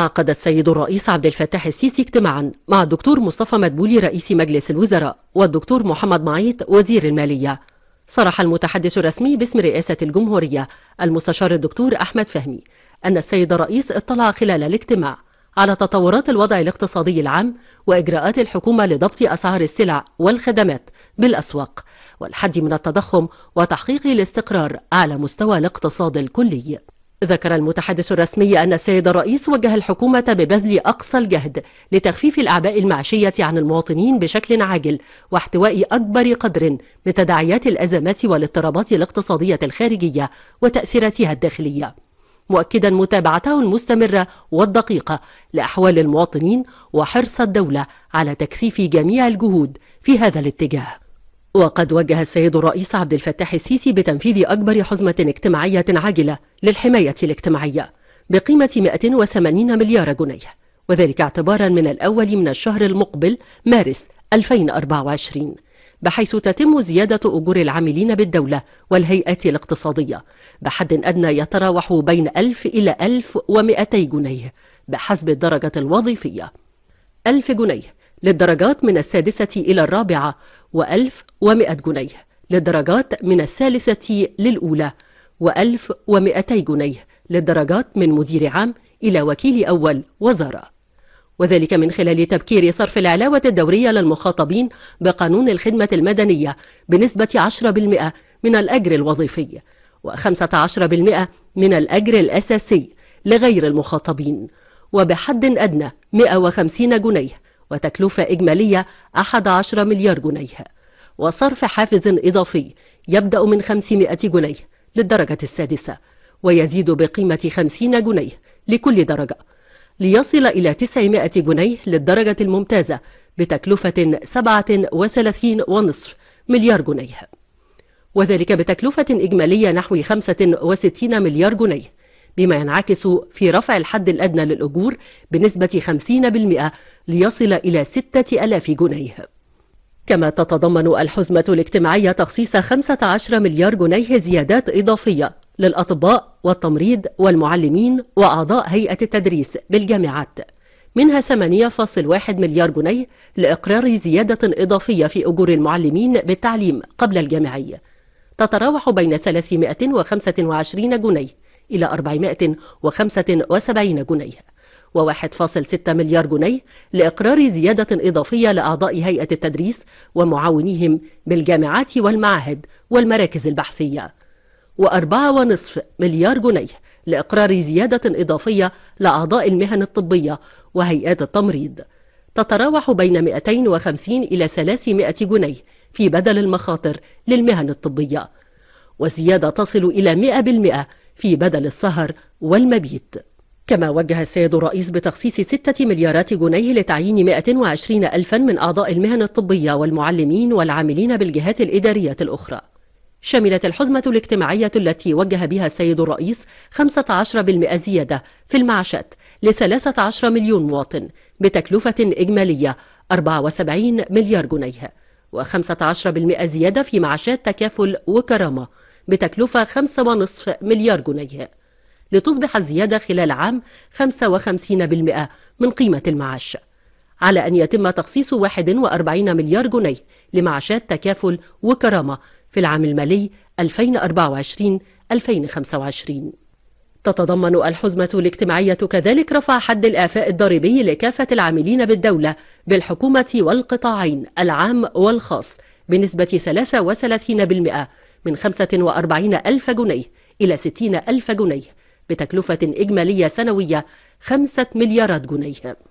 عقد السيد الرئيس عبد الفتاح السيسي اجتماعا مع الدكتور مصطفى مدبولي رئيس مجلس الوزراء والدكتور محمد معيط وزير المالية صرح المتحدث الرسمي باسم رئاسة الجمهورية المستشار الدكتور أحمد فهمي أن السيد الرئيس اطلع خلال الاجتماع على تطورات الوضع الاقتصادي العام وإجراءات الحكومة لضبط أسعار السلع والخدمات بالأسواق والحد من التضخم وتحقيق الاستقرار على مستوى الاقتصاد الكلي ذكر المتحدث الرسمي أن السيد الرئيس وجه الحكومة ببذل أقصى الجهد لتخفيف الأعباء المعشية عن المواطنين بشكل عاجل واحتواء أكبر قدر من تداعيات الأزمات والاضطرابات الاقتصادية الخارجية وتأثيراتها الداخلية مؤكدا متابعته المستمرة والدقيقة لأحوال المواطنين وحرص الدولة على تكثيف جميع الجهود في هذا الاتجاه وقد وجه السيد الرئيس عبد الفتاح السيسي بتنفيذ أكبر حزمة اجتماعية عاجلة للحماية الاجتماعية بقيمة 180 مليار جنيه وذلك اعتبارا من الأول من الشهر المقبل مارس 2024 بحيث تتم زيادة أجور العاملين بالدولة والهيئات الاقتصادية بحد أدنى يتراوح بين 1000 إلى 1200 جنيه بحسب الدرجة الوظيفية 1000 جنيه للدرجات من السادسة إلى الرابعة وألف و1100 جنيه للدرجات من الثالثة للأولى وألف و1200 جنيه للدرجات من مدير عام إلى وكيل أول وزارة وذلك من خلال تبكير صرف العلاوة الدورية للمخاطبين بقانون الخدمة المدنية بنسبة 10% من الأجر الوظيفي و15% من الأجر الأساسي لغير المخاطبين وبحد أدنى 150 جنيه وتكلفة إجمالية 11 مليار جنيه وصرف حافز إضافي يبدأ من 500 جنيه للدرجة السادسة ويزيد بقيمة 50 جنيه لكل درجة ليصل إلى 900 جنيه للدرجة الممتازة بتكلفة 37.5 مليار جنيه وذلك بتكلفة إجمالية نحو 65 مليار جنيه بما ينعكس في رفع الحد الأدنى للأجور بنسبة 50% ليصل إلى 6000 جنيه كما تتضمن الحزمة الاجتماعية تخصيص 15 مليار جنيه زيادات إضافية للأطباء والتمريض والمعلمين وأعضاء هيئة التدريس بالجامعات منها 8.1 مليار جنيه لإقرار زيادة إضافية في أجور المعلمين بالتعليم قبل الجامعي تتراوح بين 325 جنيه إلى 475 جنيه و1.6 مليار جنيه لإقرار زيادة إضافية لأعضاء هيئة التدريس ومعاونيهم بالجامعات والمعاهد والمراكز البحثية و4.5 مليار جنيه لإقرار زيادة إضافية لأعضاء المهن الطبية وهيئات التمريض تتراوح بين 250 إلى 300 جنيه في بدل المخاطر للمهن الطبية وزيادة تصل إلى 100% في بدل السهر والمبيت كما وجه السيد الرئيس بتخصيص 6 مليارات جنيه لتعيين 120 ألفا من أعضاء المهن الطبية والمعلمين والعاملين بالجهات الإدارية الأخرى شملت الحزمة الاجتماعية التي وجه بها السيد الرئيس 15% زيادة في المعاشات ل 13 مليون مواطن بتكلفة إجمالية 74 مليار جنيه و15% زيادة في معاشات تكافل وكرامة بتكلفة 5.5 مليار جنيه لتصبح الزيادة خلال عام 55% من قيمة المعاش على أن يتم تخصيص 41 مليار جنيه لمعاشات تكافل وكرامة في العام المالي 2024-2025 تتضمن الحزمة الاجتماعية كذلك رفع حد الإعفاء الضريبي لكافة العاملين بالدولة بالحكومة والقطاعين العام والخاص بنسبة 33% من 45 ألف جنيه إلى 60 ألف جنيه بتكلفة إجمالية سنوية 5 مليارات جنيه